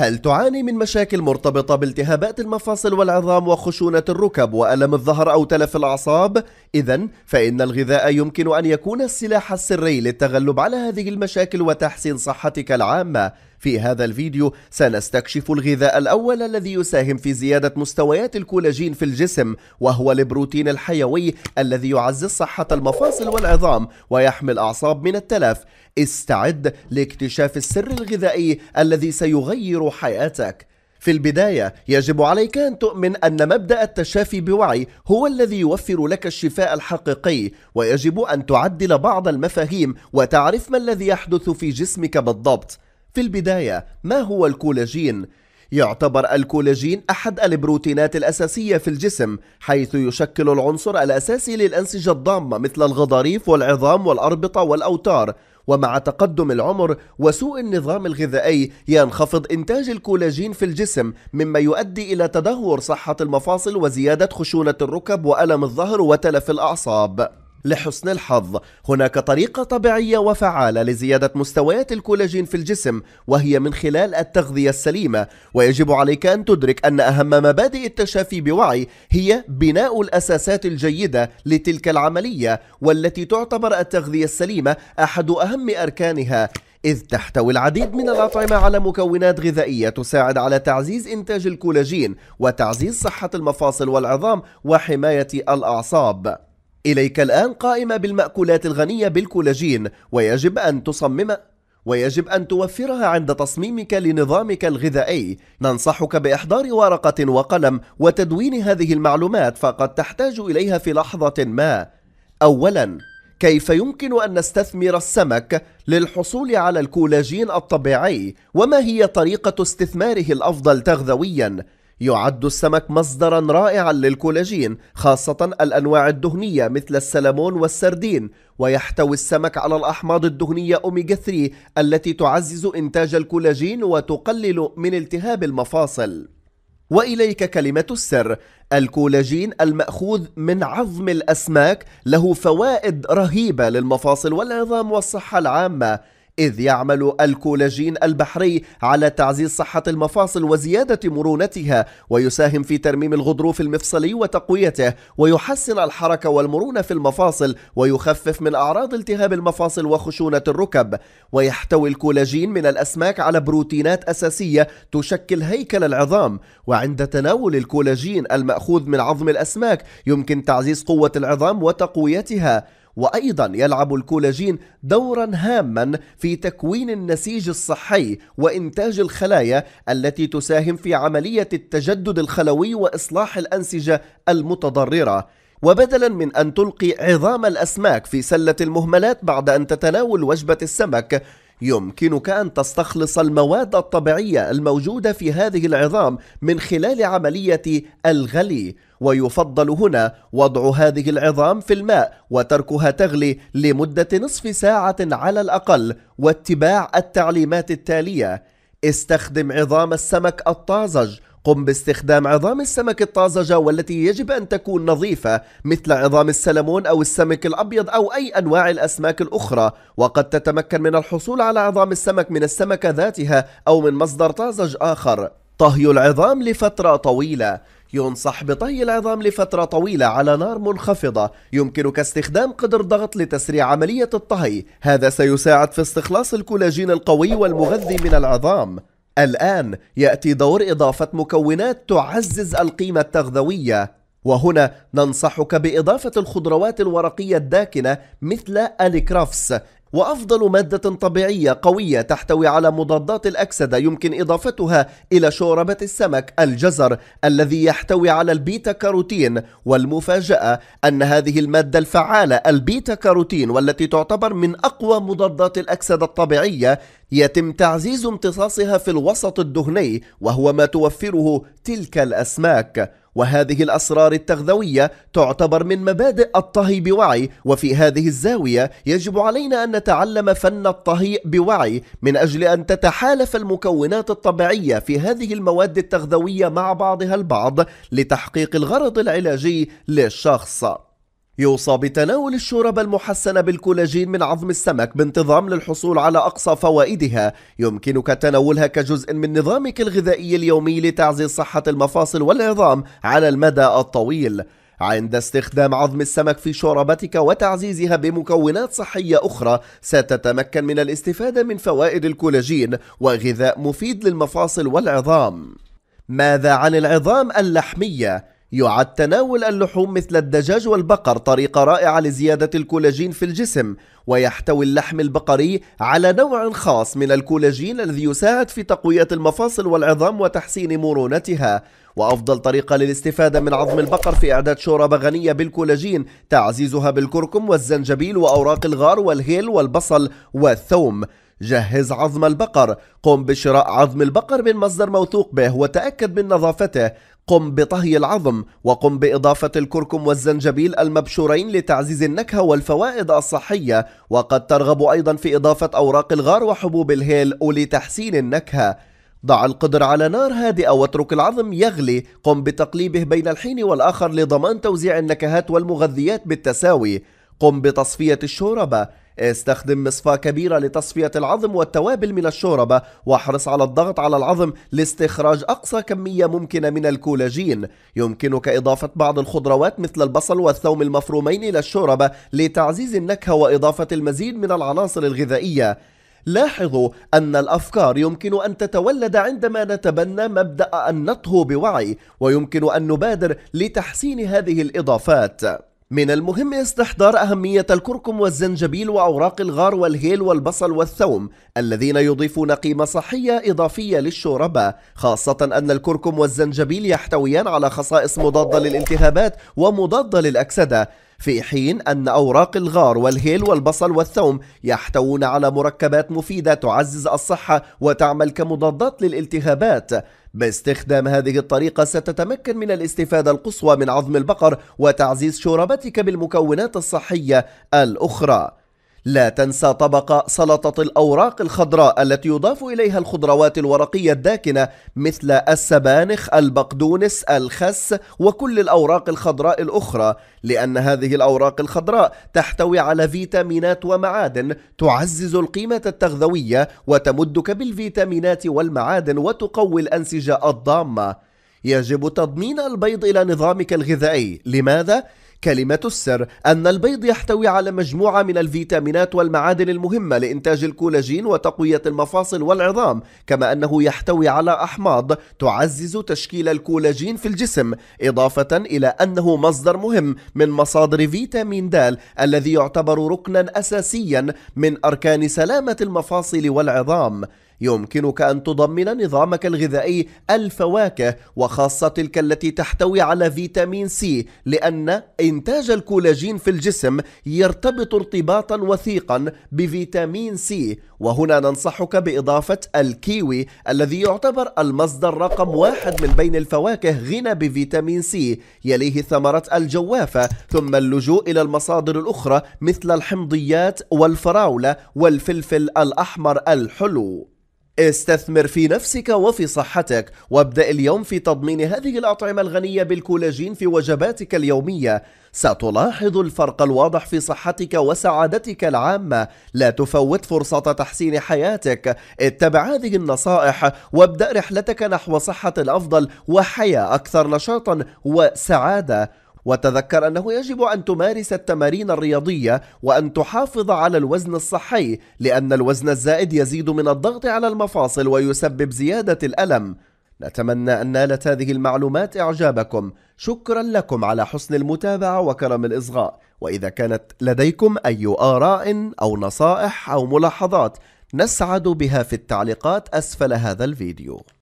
هل تعاني من مشاكل مرتبطة بالتهابات المفاصل والعظام وخشونة الركب وألم الظهر أو تلف الأعصاب؟ إذا فإن الغذاء يمكن أن يكون السلاح السري للتغلب على هذه المشاكل وتحسين صحتك العامة في هذا الفيديو سنستكشف الغذاء الأول الذي يساهم في زيادة مستويات الكولاجين في الجسم وهو البروتين الحيوي الذي يعزز صحة المفاصل والعظام ويحمي الأعصاب من التلف استعد لاكتشاف السر الغذائي الذي سيغير حياتك في البداية يجب عليك أن تؤمن أن مبدأ التشافي بوعي هو الذي يوفر لك الشفاء الحقيقي ويجب أن تعدل بعض المفاهيم وتعرف ما الذي يحدث في جسمك بالضبط في البداية ما هو الكولاجين؟ يعتبر الكولاجين أحد البروتينات الأساسية في الجسم حيث يشكل العنصر الأساسي للأنسجة الضامة مثل الغضاريف والعظام والأربطة والأوتار ومع تقدم العمر وسوء النظام الغذائي ينخفض إنتاج الكولاجين في الجسم مما يؤدي إلى تدهور صحة المفاصل وزيادة خشونة الركب وألم الظهر وتلف الأعصاب لحسن الحظ هناك طريقة طبيعية وفعالة لزيادة مستويات الكولاجين في الجسم وهي من خلال التغذية السليمة ويجب عليك أن تدرك أن أهم مبادئ التشافي بوعي هي بناء الأساسات الجيدة لتلك العملية والتي تعتبر التغذية السليمة أحد أهم أركانها إذ تحتوي العديد من الأطعمة على مكونات غذائية تساعد على تعزيز إنتاج الكولاجين وتعزيز صحة المفاصل والعظام وحماية الأعصاب إليك الآن قائمة بالمأكولات الغنية بالكولاجين ويجب أن تصمم ويجب أن توفرها عند تصميمك لنظامك الغذائي ننصحك بإحضار ورقة وقلم وتدوين هذه المعلومات فقد تحتاج إليها في لحظة ما أولا كيف يمكن أن نستثمر السمك للحصول على الكولاجين الطبيعي وما هي طريقة استثماره الأفضل تغذوياً يعد السمك مصدرا رائعا للكولاجين خاصة الأنواع الدهنية مثل السلمون والسردين ويحتوي السمك على الأحماض الدهنية أوميجا 3 التي تعزز إنتاج الكولاجين وتقلل من التهاب المفاصل واليك كلمه السر الكولاجين الماخوذ من عظم الاسماك له فوائد رهيبه للمفاصل والعظام والصحه العامه إذ يعمل الكولاجين البحري على تعزيز صحة المفاصل وزيادة مرونتها ويساهم في ترميم الغضروف المفصلي وتقويته ويحسن الحركة والمرونة في المفاصل ويخفف من أعراض التهاب المفاصل وخشونة الركب ويحتوي الكولاجين من الأسماك على بروتينات أساسية تشكل هيكل العظام وعند تناول الكولاجين المأخوذ من عظم الأسماك يمكن تعزيز قوة العظام وتقويتها وأيضا يلعب الكولاجين دورا هاما في تكوين النسيج الصحي وإنتاج الخلايا التي تساهم في عملية التجدد الخلوي وإصلاح الأنسجة المتضررة وبدلا من أن تلقي عظام الأسماك في سلة المهملات بعد أن تتناول وجبة السمك يمكنك أن تستخلص المواد الطبيعية الموجودة في هذه العظام من خلال عملية الغلي ويفضل هنا وضع هذه العظام في الماء وتركها تغلي لمدة نصف ساعة على الأقل واتباع التعليمات التالية استخدم عظام السمك الطازج قم باستخدام عظام السمك الطازجة والتي يجب أن تكون نظيفة مثل عظام السلمون أو السمك الأبيض أو أي أنواع الأسماك الأخرى وقد تتمكن من الحصول على عظام السمك من السمكة ذاتها أو من مصدر طازج آخر طهي العظام لفترة طويلة ينصح بطهي العظام لفترة طويلة على نار منخفضة يمكنك استخدام قدر ضغط لتسريع عملية الطهي هذا سيساعد في استخلاص الكولاجين القوي والمغذي من العظام الآن يأتي دور إضافة مكونات تعزز القيمة التغذوية وهنا ننصحك بإضافة الخضروات الورقية الداكنة مثل الكرافس وأفضل مادة طبيعية قوية تحتوي على مضادات الأكسدة يمكن إضافتها إلى شوربة السمك الجزر الذي يحتوي على البيتا كاروتين والمفاجأة أن هذه المادة الفعالة البيتا كاروتين والتي تعتبر من أقوى مضادات الأكسدة الطبيعية يتم تعزيز امتصاصها في الوسط الدهني وهو ما توفره تلك الأسماك وهذه الأسرار التغذوية تعتبر من مبادئ الطهي بوعي وفي هذه الزاوية يجب علينا أن نتعلم فن الطهي بوعي من أجل أن تتحالف المكونات الطبيعية في هذه المواد التغذوية مع بعضها البعض لتحقيق الغرض العلاجي للشخص يوصى بتناول الشوربة المحسنة بالكولاجين من عظم السمك بانتظام للحصول على أقصى فوائدها يمكنك تناولها كجزء من نظامك الغذائي اليومي لتعزيز صحة المفاصل والعظام على المدى الطويل عند استخدام عظم السمك في شوربتك وتعزيزها بمكونات صحية أخرى ستتمكن من الاستفادة من فوائد الكولاجين وغذاء مفيد للمفاصل والعظام ماذا عن العظام اللحمية؟ يعد تناول اللحوم مثل الدجاج والبقر طريقة رائعة لزيادة الكولاجين في الجسم ويحتوي اللحم البقري على نوع خاص من الكولاجين الذي يساعد في تقوية المفاصل والعظام وتحسين مرونتها وأفضل طريقة للاستفادة من عظم البقر في إعداد شوربة غنية بالكولاجين تعزيزها بالكركم والزنجبيل وأوراق الغار والهيل والبصل والثوم جهز عظم البقر قم بشراء عظم البقر من مصدر موثوق به وتأكد من نظافته قم بطهي العظم وقم بإضافة الكركم والزنجبيل المبشورين لتعزيز النكهة والفوائد الصحية وقد ترغب أيضا في إضافة أوراق الغار وحبوب الهيل ولتحسين النكهة ضع القدر على نار هادئة واترك العظم يغلي قم بتقليبه بين الحين والآخر لضمان توزيع النكهات والمغذيات بالتساوي قم بتصفية الشوربة استخدم مصفاة كبيرة لتصفية العظم والتوابل من الشوربة واحرص على الضغط على العظم لاستخراج أقصى كمية ممكنة من الكولاجين يمكنك إضافة بعض الخضروات مثل البصل والثوم المفرومين إلى الشوربة لتعزيز النكهة وإضافة المزيد من العناصر الغذائية لاحظوا أن الأفكار يمكن أن تتولد عندما نتبنى مبدأ أن نطهو بوعي ويمكن أن نبادر لتحسين هذه الإضافات من المهم استحضار أهمية الكركم والزنجبيل وأوراق الغار والهيل والبصل والثوم الذين يضيفون قيمة صحية إضافية للشوربة خاصة أن الكركم والزنجبيل يحتويان على خصائص مضادة للالتهابات ومضادة للأكسدة في حين أن أوراق الغار والهيل والبصل والثوم يحتوون على مركبات مفيدة تعزز الصحة وتعمل كمضادات للالتهابات باستخدام هذه الطريقة ستتمكن من الاستفادة القصوى من عظم البقر وتعزيز شوربتك بالمكونات الصحية الأخرى لا تنسى طبق سلطة الأوراق الخضراء التي يضاف إليها الخضروات الورقية الداكنة مثل السبانخ، البقدونس، الخس وكل الأوراق الخضراء الأخرى لأن هذه الأوراق الخضراء تحتوي على فيتامينات ومعادن تعزز القيمة التغذوية وتمدك بالفيتامينات والمعادن وتقوي الأنسجة الضامة يجب تضمين البيض إلى نظامك الغذائي لماذا؟ كلمة السر أن البيض يحتوي على مجموعة من الفيتامينات والمعادن المهمة لإنتاج الكولاجين وتقوية المفاصل والعظام كما أنه يحتوي على أحماض تعزز تشكيل الكولاجين في الجسم إضافة إلى أنه مصدر مهم من مصادر فيتامين د الذي يعتبر ركنا أساسيا من أركان سلامة المفاصل والعظام يمكنك أن تضمن نظامك الغذائي الفواكه وخاصة تلك التي تحتوي على فيتامين سي لأن إنتاج الكولاجين في الجسم يرتبط ارتباطا وثيقا بفيتامين سي وهنا ننصحك بإضافة الكيوي الذي يعتبر المصدر رقم واحد من بين الفواكه غنى بفيتامين سي يليه ثمرة الجوافة ثم اللجوء إلى المصادر الأخرى مثل الحمضيات والفراولة والفلفل الأحمر الحلو استثمر في نفسك وفي صحتك وابدأ اليوم في تضمين هذه الأطعمة الغنية بالكولاجين في وجباتك اليومية ستلاحظ الفرق الواضح في صحتك وسعادتك العامة لا تفوت فرصة تحسين حياتك اتبع هذه النصائح وابدأ رحلتك نحو صحة أفضل وحياة أكثر نشاطا وسعادة وتذكر أنه يجب أن تمارس التمارين الرياضية وأن تحافظ على الوزن الصحي لأن الوزن الزائد يزيد من الضغط على المفاصل ويسبب زيادة الألم نتمنى أن نالت هذه المعلومات إعجابكم شكرا لكم على حسن المتابعة وكرم الإصغاء وإذا كانت لديكم أي آراء أو نصائح أو ملاحظات نسعد بها في التعليقات أسفل هذا الفيديو